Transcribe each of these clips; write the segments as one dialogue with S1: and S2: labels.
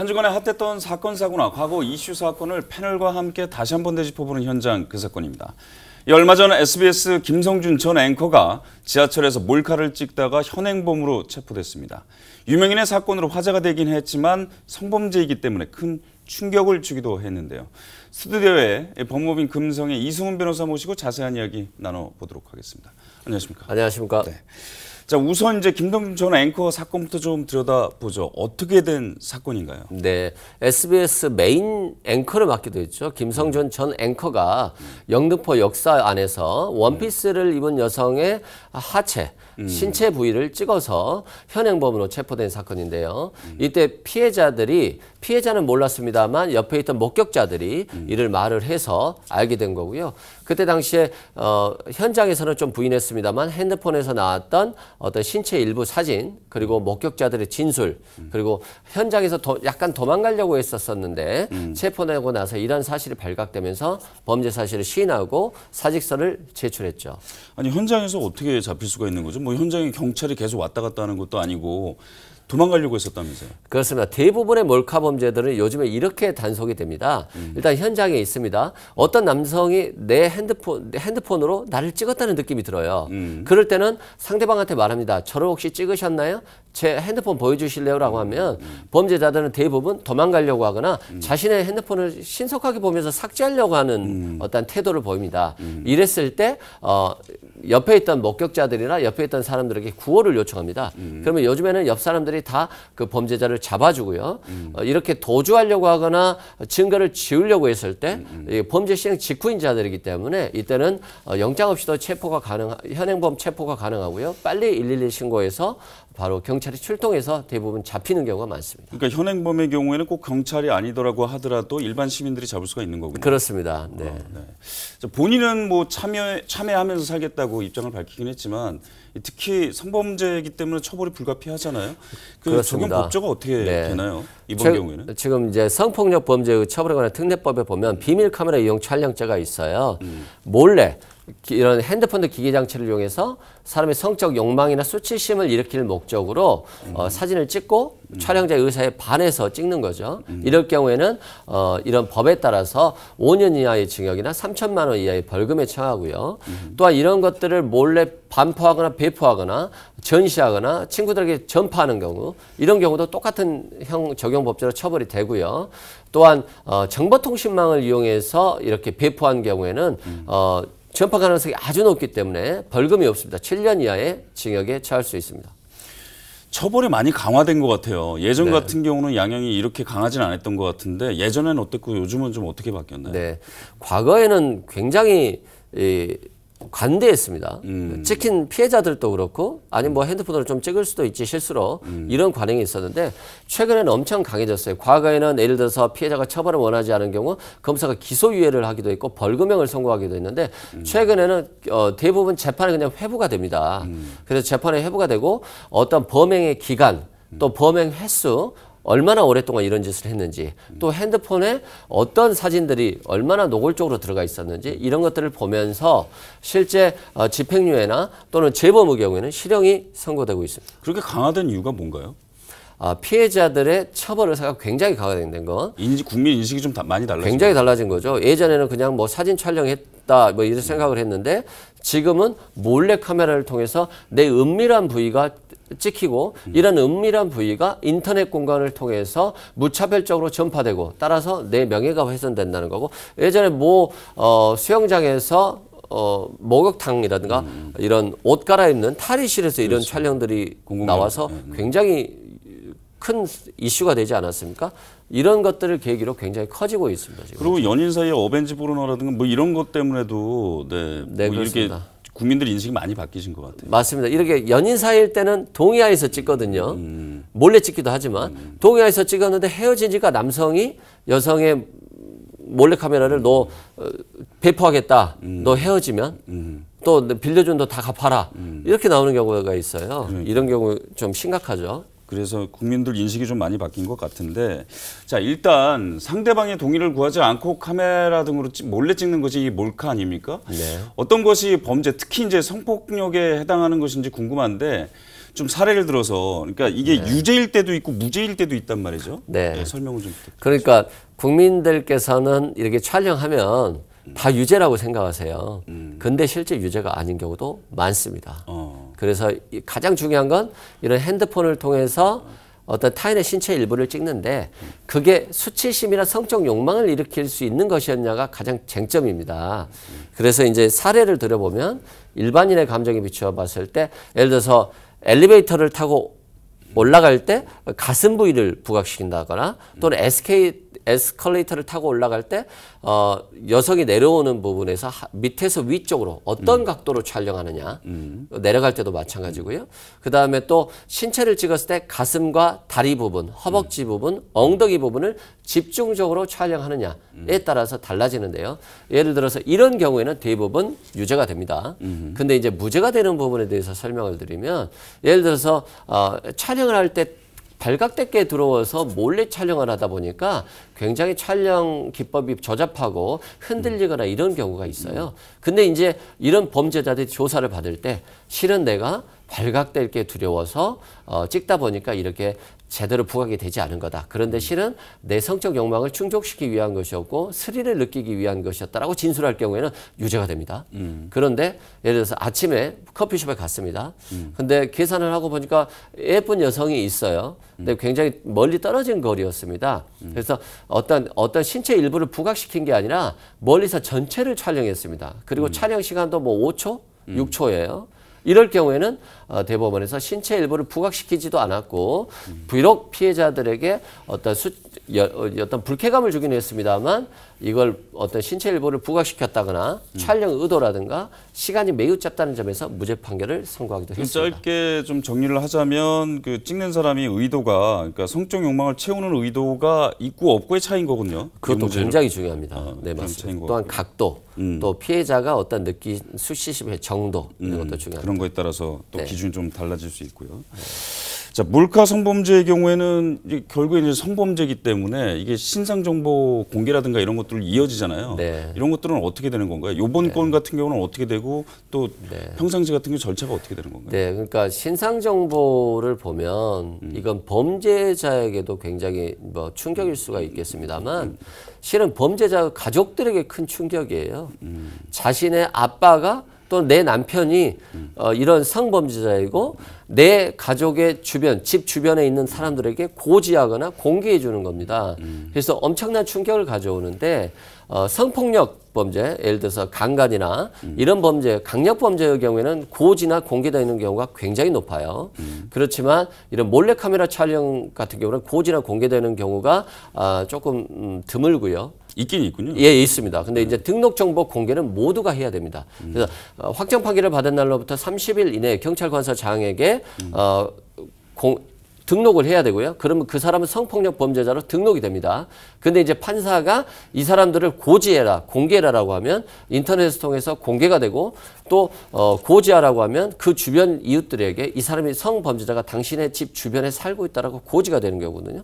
S1: 한 주간에 핫했던 사건 사고나 과거 이슈 사건을 패널과 함께 다시 한 번 되짚어보는 현장 그 사건입니다. 얼마 전 SBS 김성준 전 앵커가 지하철에서 몰카를 찍다가 현행범으로 체포됐습니다. 유명인의 사건으로 화제가 되긴 했지만 성범죄이기 때문에 큰 충격을 주기도 했는데요. 스튜디오에 법무법인 금성의 이승훈 변호사 모시고 자세한 이야기 나눠보도록 하겠습니다. 안녕하십니까? 안녕하십니까? 네. 자 우선 이제 김동준
S2: 전 앵커 사건부터 좀 들여다보죠. 어떻게 된 사건인가요? 네, SBS 메인 앵커를 맡기도 했죠. 김성준 음. 전 앵커가 영등포 역사 안에서 원피스를 입은 여성의 하체 음. 신체 부위를 찍어서 현행범으로 체포된 사건인데요. 음. 이때 피해자들이 피해자는 몰랐습니다만 옆에 있던 목격자들이 음. 이를 말을 해서 알게 된 거고요. 그때 당시에 어, 현장에서는 좀 부인했습니다만 핸드폰에서 나왔던 어떤 신체 일부 사진 그리고 음. 목격자들의 진술 음. 그리고 현장에서 도, 약간 도망가려고 했었었는데 체포되고 나서 이런 사실이 발각되면서 범죄 사실을 시인하고 사직서를 제출했죠. 아니 현장에서 어떻게 잡힐 수가 있는 거죠? 뭐뭐 현장에 경찰이 계속 왔다 갔다 하는 것도 아니고 도망가려고 했었다면서요? 그렇습니다. 대부분의 몰카 범죄들은 요즘에 이렇게 단속이 됩니다. 음. 일단 현장에 있습니다. 어떤 남성이 내 핸드폰 핸드폰으로 나를 찍었다는 느낌이 들어요. 음. 그럴 때는 상대방한테 말합니다. 저를 혹시 찍으셨나요? 제 핸드폰 보여주실래요?라고 음, 하면 음, 음. 범죄자들은 대부분 도망가려고 하거나 음. 자신의 핸드폰을 신속하게 보면서 삭제하려고 하는 어떤 태도를 보입니다. 이랬을 때 어, 옆에 있던 목격자들이나 옆에 있던 사람들에게 구호를 요청합니다. 음. 그러면 요즘에는 옆 사람들이 다 그 범죄자를 잡아주고요. 음. 어, 이렇게 도주하려고 하거나 증거를 지우려고 했을 때 음. 음. 범죄 시행 직후인 자들이기 때문에 이때는 어, 영장 없이도 체포가 가능 현행범 체포가 가능하고요. 빨리 112 신고해서 바로 경찰이 출동해서 대부분 잡히는 경우가 많습니다. 그러니까 현행범의 경우에는 꼭 경찰이
S1: 아니더라고 하더라도 일반 시민들이 잡을 수가 있는 거군요. 그렇습니다. 네. 어, 네. 본인은 뭐 참여 참여하면서 살겠다고 입장을 밝히긴 했지만 특히 성범죄이기 때문에 처벌이
S2: 불가피하잖아요. 그 그렇습니다. 적용 법조가 어떻게 네. 되나요? 이번 저, 경우에는 지금 이제 성폭력 범죄의 처벌에 관한 특례법에 보면 비밀 카메라 이용 촬영죄가 있어요. 음. 몰래 이런 핸드폰도 기계 장치를 이용해서 사람의 성적 욕망이나 수치심을 일으킬 목적으로 음. 사진을 찍고 음. 촬영자의 의사에 반해서 찍는 거죠. 음. 이럴 경우에는 어, 이런 법에 따라서 5년 이하의 징역이나 3천만 원 이하의 벌금에 처하고요. 음. 또한 이런 것들을 몰래 반포하거나 배포하거나 전시하거나 친구들에게 전파하는 경우 이런 경우도 똑같은 형 적용 법제로 처벌이 되고요. 또한 어, 정보통신망을 이용해서 이렇게 배포한 경우에는 음. 어, 전파 가능성이 아주 높기 때문에 벌금이 없습니다. 7년 이하의 징역에 처할 수 있습니다.
S1: 처벌이 많이 강화된 것 같아요. 예전 네. 같은 경우는 양형이 이렇게 강하진 않았던 것 같은데
S2: 예전에는 어땠고 요즘은 좀 어떻게 바뀌었나요? 네. 과거에는 굉장히 이 관대했습니다. 음. 찍힌 피해자들도 그렇고 아니 면뭐 핸드폰으로 좀 찍을 수도 있지 실수로 음. 이런 관행이 있었는데 최근에는 엄청 강해졌어요. 과거에는 예를 들어서 피해자가 처벌을 원하지 않은 경우 검사가 기소유예를 하기도 했고 벌금형을 선고하기도 했는데 음. 최근에는 어, 대부분 재판에 그냥 회부가 됩니다. 음. 그래서 재판에 회부가 되고 어떤 범행의 기간 또 범행 횟수 얼마나 오랫동안 이런 짓을 했는지 또 핸드폰에 어떤 사진들이 얼마나 노골적으로 들어가 있었는지 이런 것들을 보면서 실제 어, 집행유예나 또는 재범의 경우에는 실형이 선고되고 있습니다. 그렇게 강화된 이유가 뭔가요? 아, 피해자들의 처벌 의사가 굉장히 강화된 건. 인지, 국민 인식이 좀 다, 많이 달라진 굉장히 거 달라진 거죠. 예전에는 그냥 뭐 사진 촬영했 없다 뭐 이런 생각을 했는데 지금은 몰래 카메라를 통해서 내 은밀한 부위가 찍히고 이런 은밀한 부위가 인터넷 공간을 통해서 무차별적으로 전파되고 따라서 내 명예가 훼손된다는 거고 예전에 뭐 어, 수영장에서 어, 목욕탕이라든가 음. 이런 옷 갈아입는 탈의실에서 이런 그렇죠. 촬영들이 나와서 네, 네. 굉장히 큰 이슈가 되지 않았습니까? 이런 것들을 계기로 굉장히 커지고 있습니다. 지금.
S1: 그리고 연인 사이에 어벤지 포르노라든가 뭐 이런 것 때문에도 네,
S2: 네뭐 네, 이렇게 국민들 인식이 많이 바뀌신 것 같아요. 맞습니다. 이렇게 연인 사이일 때는 동의하에서 찍거든요. 음. 음. 몰래 찍기도 하지만 음. 동의하에서 찍었는데 헤어지니까 남성이 여성의 몰래 카메라를 너 어, 배포하겠다. 음. 너 헤어지면 음. 또 빌려준 너다 갚아라. 음. 이렇게 나오는 경우가 있어요. 그러니까. 이런 경우 좀 심각하죠. 그래서 국민들 인식이 좀 많이 바뀐 것 같은데 자 일단
S1: 상대방의 동의를 구하지 않고 카메라 등으로 찍, 몰래 찍는 것이 몰카 아닙니까? 네. 어떤 것이 범죄 특히 이제 성폭력에 해당하는 것인지 궁금한데 좀 사례를
S2: 들어서 그러니까 이게 네. 유죄일 때도 있고 무죄일 때도 있단 말이죠. 네. 네 설명을 좀 부탁드립니다. 그러니까 국민들께서는 이렇게 촬영하면 다 유죄라고 생각하세요. 음. 근데 실제 유죄가 아닌 경우도 많습니다. 어. 그래서 가장 중요한 건 이런 핸드폰을 통해서 어떤 타인의 신체 일부를 찍는데 그게 수치심이나 성적 욕망을 일으킬 수 있는 것이었냐가 가장 쟁점입니다. 그래서 이제 사례를 들어보면 일반인의 감정에 비추어 봤을 때 예를 들어서 엘리베이터를 타고 올라갈 때 가슴 부위를 부각시킨다거나 또는 SK 에스컬레이터를 타고 올라갈 때 어, 여성이 내려오는 부분에서 하, 밑에서 위쪽으로 어떤 음. 각도로 촬영하느냐 음. 어, 내려갈 때도 마찬가지고요. 그 다음에 또 신체를 찍었을 때 가슴과 다리 부분, 허벅지 음. 부분, 엉덩이 부분을 집중적으로 촬영하느냐에 음. 따라서 달라지는데요. 예를 들어서 이런 경우에는 대부분 유죄가 됩니다. 음. 근데 이제 무죄가 되는 부분에 대해서 설명을 드리면 예를 들어서 어, 촬영을 할때 발각됐게 들어와서 몰래 촬영을 하다 보니까 굉장히 촬영 기법이 저잡하고 흔들리거나 이런 경우가 있어요. 근데 이제 이런 범죄자들이 조사를 받을 때 실은 내가 발각될 게 두려워서 어, 찍다 보니까 이렇게 제대로 부각이 되지 않은 거다. 그런데 음. 실은 내 성적 욕망을 충족시키기 위한 것이었고 스릴을 느끼기 위한 것이었다라고 진술할 경우에는 유죄가 됩니다. 음. 그런데 예를 들어서 아침에 커피숍에 갔습니다. 음. 근데 계산을 하고 보니까 예쁜 여성이 있어요. 근데 음. 굉장히 멀리 떨어진 거리였습니다. 음. 그래서 어떤 어떤 신체 일부를 부각시킨 게 아니라 멀리서 전체를 촬영했습니다. 그리고 음. 촬영 시간도 뭐 5초, 6초예요. 음. 이럴 경우에는 어, 대법원에서 신체 일부를 부각시키지도 않았고 비록 피해자들에게 어떤 수, 어, 어떤 불쾌감을 주긴 했습니다만 이걸 어떤 신체 일부를 부각시켰다거나 음. 촬영 의도라든가 시간이 매우 짧다는 점에서 무죄 판결을 선고하기도 했습니다.
S1: 짧게 좀 정리를 하자면 그 찍는 사람이 의도가 그러니까 성적 욕망을 채우는 의도가 있고 없고의 차이인
S2: 거군요. 그것도 굉장히 중요합니다. 아, 네 맞습니다. 또한 각도, 음. 또 피해자가 어떤 느낀 수시심의 정도 이런 음, 것도 중요합니다. 그런 거에 따라서 또 네. 기준 기준이 좀 달라질 수 있고요.
S1: 자, 물가 성범죄의 경우에는 결국에 이제 성범죄이기 때문에 이게 신상 정보 공개라든가 이런 것들을 이어지잖아요. 네. 이런 것들은 어떻게 되는 건가요? 요번 네. 건 같은 경우는 어떻게 되고 또 네. 평상시 같은 경 절차가 어떻게 되는
S2: 건가요? 네, 그러니까 신상 정보를 보면 음. 이건 범죄자에게도 굉장히 뭐 충격일 수가 있겠습니다만 음. 실은 범죄자 가족들에게 큰 충격이에요. 음. 자신의 아빠가 또내 남편이 어, 이런 성범죄자이고 내 가족의 주변, 집 주변에 있는 사람들에게 고지하거나 공개해 주는 겁니다. 그래서 엄청난 충격을 가져오는데 어, 성폭력 범죄, 예를 들어서 강간이나 음. 이런 범죄, 강력 범죄의 경우에는 고지나 공개되어 있는 경우가 굉장히 높아요. 음. 그렇지만 이런 몰래카메라 촬영 같은 경우는 고지나 공개되는 경우가 아, 조금 음, 드물고요. 있긴 있군요. 예, 있습니다. 근데 이제 등록 정보 공개는 모두가 해야 됩니다. 그래서 어, 확정 판결을 받은 날로부터 30일 이내 경찰 관서장에게 어, 공, 등록을 해야 되고요. 그러면 그 사람은 성폭력 범죄자로 등록이 됩니다. 근데 이제 판사가 이 사람들을 고지해라, 공개해라라고 하면 인터넷을 통해서 공개가 되고 또 어, 고지하라고 하면 그 주변 이웃들에게 이 사람이 성범죄자가 당신의 집 주변에 살고 있다라고 고지가 되는 경거든요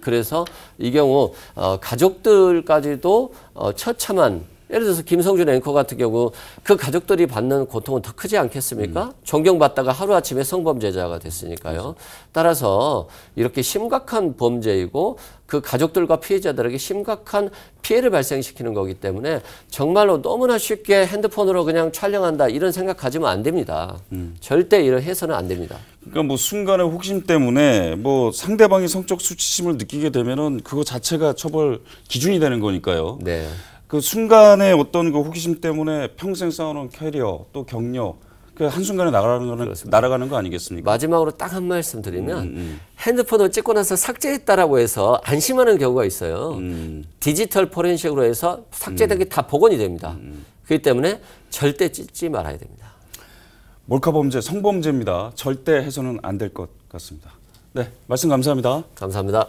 S2: 그래서 이 경우 어, 가족들까지도 어, 처참한 예를 들어서 김성준 앵커 같은 경우 그 가족들이 받는 고통은 더 크지 않겠습니까? 음. 존경받다가 하루아침에 성범죄자가 됐으니까요. 그렇죠. 따라서 이렇게 심각한 범죄이고 그 가족들과 피해자들에게 심각한 피해를 발생시키는 거기 때문에 정말로 너무나 쉽게 핸드폰으로 그냥 촬영한다 이런 생각 가지면 안 됩니다. 음. 절대 이런 해서는 안 됩니다. 그러니까 뭐 순간의
S1: 혹심 때문에 뭐 상대방이 성적 수치심을 느끼게 되면은 그거 자체가 처벌 기준이 되는 거니까요. 네. 그순간에 어떤 그 호기심 때문에 평생 쌓아놓은
S2: 캐리어 또 경력 그 한순간에 나아가는 거는 날아가는 거 아니겠습니까? 마지막으로 딱 한 말씀 드리면 음, 음, 음. 핸드폰을 찍고 나서 삭제했다라고 해서 안심하는 경우가 있어요. 음. 디지털 포렌식으로 해서 삭제된 음. 게다 복원이 됩니다. 음, 그렇기 때문에 절대 찍지 말아야 됩니다. 몰카 범죄, 성범죄입니다. 절대 해서는 안 될 것 같습니다. 네, 말씀 감사합니다. 감사합니다.